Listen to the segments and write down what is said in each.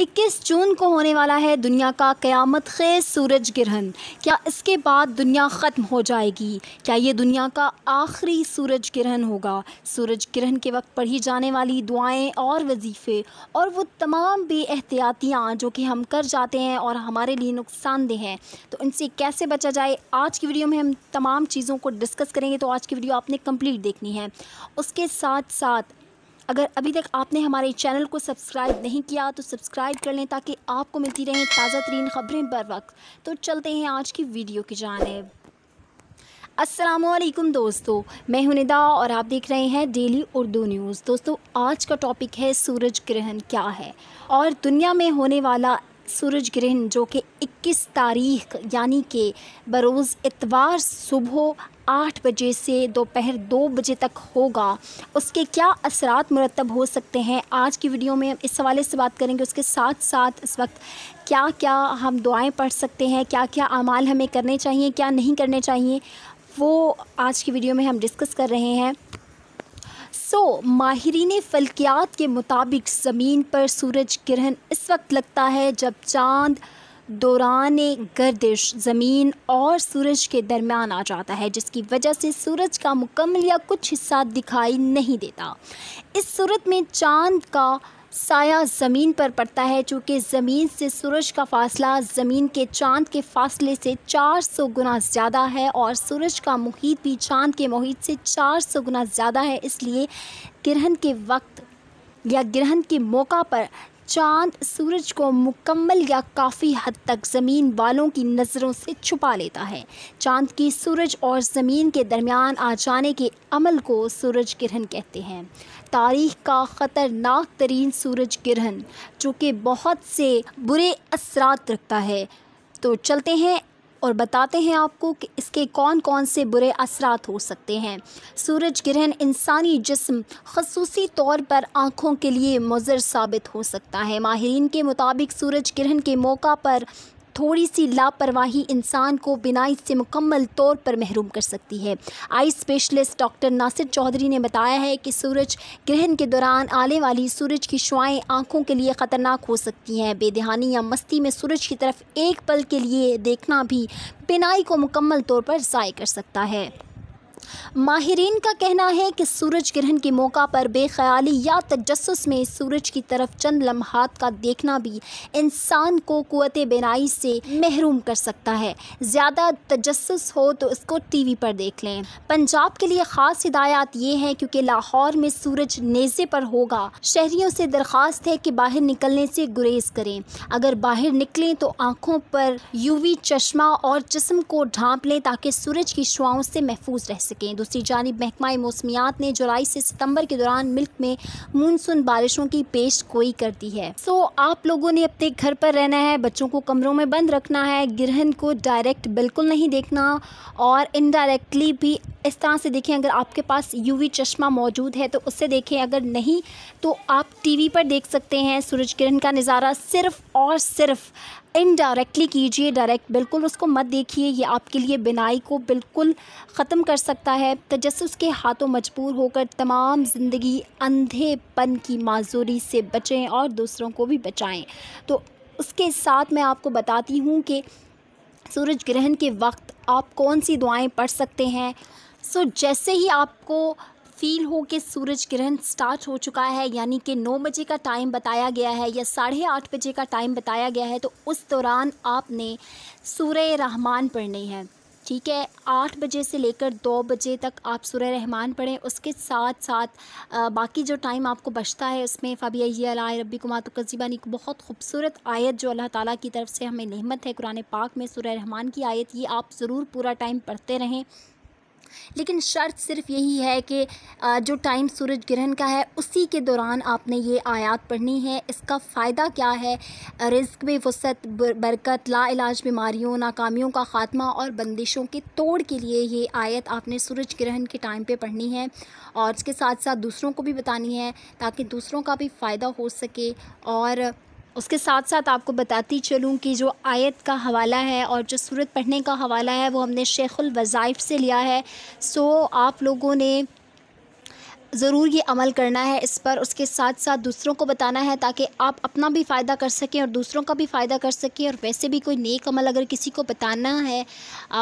21 जून को होने वाला है दुनिया का क़यामत खेज सूरज ग्रहण क्या इसके बाद दुनिया ख़त्म हो जाएगी क्या ये दुनिया का आखिरी सूरज ग्रहण होगा सूरज ग्रहण के वक्त पढ़ी जाने वाली दुआएं और वजीफ़े और वो तमाम एहतियातियाँ जो कि हम कर जाते हैं और हमारे लिए नुकसानदेह हैं तो इनसे कैसे बचा जाए आज की वीडियो में हम तमाम चीज़ों को डिस्कस करेंगे तो आज की वीडियो आपने कम्प्लीट देखनी है उसके साथ साथ अगर अभी तक आपने हमारे चैनल को सब्सक्राइब नहीं किया तो सब्सक्राइब कर लें ताकि आपको मिलती रहें ताज़ा तरीन खबरें बर वक्त तो चलते हैं आज की वीडियो की जानब असलम दोस्तों मैं हूं निदा और आप देख रहे हैं डेली उर्दू न्यूज़ दोस्तों आज का टॉपिक है सूरज ग्रहण क्या है और दुनिया में होने वाला सूरज ग्रहण जो कि 21 तारीख यानी कि बरोज़ इतवार सुबह आठ बजे से दोपहर दो बजे तक होगा उसके क्या असरात मुरतब हो सकते हैं आज की वीडियो में इस हवाले से बात करेंगे उसके साथ साथ इस वक्त क्या क्या हम दुआएं पढ़ सकते हैं क्या क्या अमाल हमें करने चाहिए क्या नहीं करने चाहिए वो आज की वीडियो में हम डिस्कस कर रहे हैं सो so, माहरीन फल्कियात के मुताबिक ज़मीन पर सूरज ग्रहण इस वक्त लगता है जब चाँद दौरान गर्दिश ज़मीन और सूरज के दरमियान आ जाता है जिसकी वजह से सूरज का मुकम्मल या कुछ हिस्सा दिखाई नहीं देता इस सूरत में चाँद का साया ज़मीन पर पड़ता है चूँकि ज़मीन से सूरज का फासला ज़मीन के चांद के फासले से 400 गुना ज़्यादा है और सूरज का मुहित भी चांद के मुहित से 400 गुना ज़्यादा है इसलिए ग्रहण के वक्त या ग्रहण के मौका पर चांद सूरज को मुकम्मल या काफ़ी हद तक ज़मीन वालों की नज़रों से छुपा लेता है चांद की सूरज और ज़मीन के दरमियान आ जाने के अमल को सूरज ग्रहण कहते हैं तारीख़ का ख़तरनाक तरीन सूरज ग्रहण जो कि बहुत से बुरे असरात रखता है तो चलते हैं और बताते हैं आपको कि इसके कौन कौन से बुरे असरात हो सकते हैं सूरज ग्रहण इंसानी जिसम खसूस तौर पर आँखों के लिए मज़र साबित हो सकता है माहरीन के मुताबिक सूरज ग्रहण के मौका पर थोड़ी सी लापरवाही इंसान को बिनाई से मुकम्मल तौर पर महरूम कर सकती है eye specialist doctor Nasir Chaudhary ने बताया है कि सूरज ग्रहण के दौरान आने वाली सूरज की शुआएँ आँखों के लिए ख़तरनाक हो सकती हैं बेदहानी या मस्ती में सूरज की तरफ एक पल के लिए देखना भी बिनाई को मुकम्मल तौर पर ज़ाय कर सकता है माहरीन का कहना है कि सूरज ग्रहण के मौका पर बेख्याली या तजस्स में सूरज की तरफ चंद लम्हात का देखना भी इंसान को कुत बनाई से महरूम कर सकता है ज़्यादा तजस्स हो तो इसको वी पर देख लें पंजाब के लिए ख़ास हिदायत ये है क्योंकि लाहौर में सूरज नेज़े पर होगा शहरीों से दरख्वास्त है कि बाहर निकलने से गुरेज करें अगर बाहर निकलें तो आँखों पर यूवी चश्मा और जिसम को ढांप लें ताकि सूरज की शुआओं से महफूज रह सकें दूसरी जानब महकमा मौसमियात ने जुलाई से सितम्बर के दौरान मिल्क में मानसून बारिशों की पेश गोई कर दी है सो आप लोगों ने अपने घर पर रहना है बच्चों को कमरों में बंद रखना है ग्रहण को डायरेक्ट बिल्कुल नहीं देखना और इनडायरेक्टली भी इस तरह से देखें अगर आपके पास यूवी चश्मा मौजूद है तो उससे देखें अगर नहीं तो आप टीवी पर देख सकते हैं सूरज किरण का नज़ारा सिर्फ और सिर्फ इनडायरेक्टली कीजिए डायरेक्ट बिल्कुल उसको मत देखिए ये आपके लिए बिनाई को बिल्कुल ख़त्म कर सकता है जैसे उसके हाथों मजबूर होकर तमाम ज़िंदगी अंधेपन की माजूरी से बचें और दूसरों को भी बचाएँ तो उसके साथ मैं आपको बताती हूँ कि सूरज ग्रहण के वक्त आप कौन सी दुआएं पढ़ सकते हैं सो so, जैसे ही आपको फील हो कि सूरज ग्रहण स्टार्ट हो चुका है यानी कि नौ बजे का टाइम बताया गया है या साढ़े आठ बजे का टाइम बताया गया है तो उस दौरान आपने सूर्य रहमान पढ़नी है ठीक है आठ बजे से लेकर दो बजे तक आप सूर्य रहमान पढ़ें उसके साथ साथ आ, बाकी जो टाइम आपको बचता है उसमें फ़बिया रबी कुमात तो कजीबानी को बहुत खूबसूरत आयत जो अल्लाह ताला की तरफ से हमें नहमत है कुरान पाक में सूर्य रहमान की आयत ये आप ज़रूर पूरा टाइम पढ़ते रहें लेकिन शर्त सिर्फ यही है कि जो टाइम सूरज ग्रहण का है उसी के दौरान आपने ये आयात पढ़नी है इसका फ़ायदा क्या है रिस्क में वसत बरकत लाइलाज बीमारियों नाकामियों का ख़ात्मा और बंदिशों के तोड़ के लिए ये आयत आपने सूरज ग्रहण के टाइम पर पढ़नी है और इसके साथ साथ दूसरों को भी बतानी है ताकि दूसरों का भी फ़ायदा हो सके और उसके साथ साथ आपको बताती चलूँ कि जो आयत का हवाला है और जो सूरत पढ़ने का हवाला है वो हमने शेखुल वज़ाइफ से लिया है सो आप लोगों ने ज़रूर ये अमल करना है इस पर उसके साथ साथ दूसरों को बताना है ताकि आप अपना भी फ़ायदा कर सकें और दूसरों का भी फ़ायदा कर सकें और वैसे भी कोई नेक अमल अगर किसी को बताना है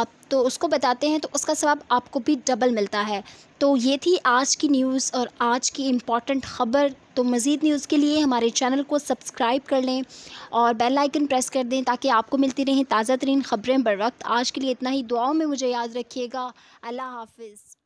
आप तो उसको बताते हैं तो उसका सवाब आपको भी डबल मिलता है तो ये थी आज की न्यूज़ और आज की इम्पॉर्टेंट ख़बर तो मज़ीद न्यूज़ के लिए हमारे चैनल को सब्सक्राइब कर लें और बेल आइकन प्रेस कर दें ताकि आपको मिलती रहें ताज़ा तरीन ख़बरें बर वक्त आज के लिए इतना ही दुआओं में मुझे याद रखिएगा अल्लाह हाफिज़